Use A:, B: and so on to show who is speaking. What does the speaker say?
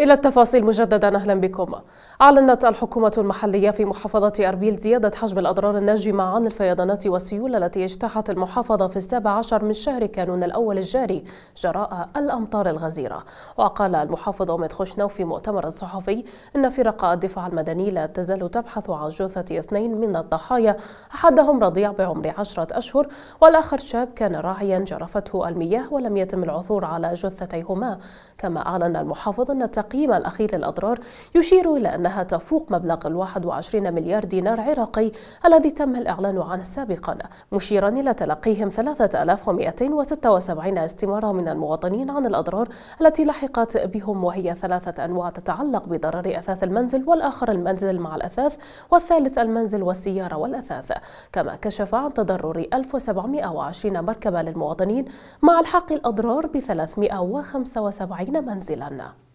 A: إلى التفاصيل مجددا أهلا بكم أعلنت الحكومة المحلية في محافظة أربيل زيادة حجم الأضرار الناجمة عن الفيضانات والسيول التي اجتاحت المحافظة في السابع عشر من شهر كانون الأول الجاري جراء الأمطار الغزيرة وقال المحافظ أمد خوشنو في مؤتمر الصحفي إن فرق الدفاع المدني لا تزال تبحث عن جثة اثنين من الضحايا أحدهم رضيع بعمر عشرة أشهر والآخر شاب كان راعيا جرفته المياه ولم يتم العثور على جثتيهما كما أعلن المحافظ أن التقييم الأخير للأضرار يشير إلى أنها تفوق مبلغ الواحد وعشرين مليار دينار عراقي الذي تم الإعلان عنه سابقا مشيرا إلى تلقيهم 3276 استمارة من المواطنين عن الأضرار التي لحقت بهم وهي ثلاثة أنواع تتعلق بضرر أثاث المنزل والآخر المنزل مع الأثاث والثالث المنزل والسيارة والأثاث كما كشف عن تضرر 1720 مركبة للمواطنين مع الحق الأضرار ب 375 منزلا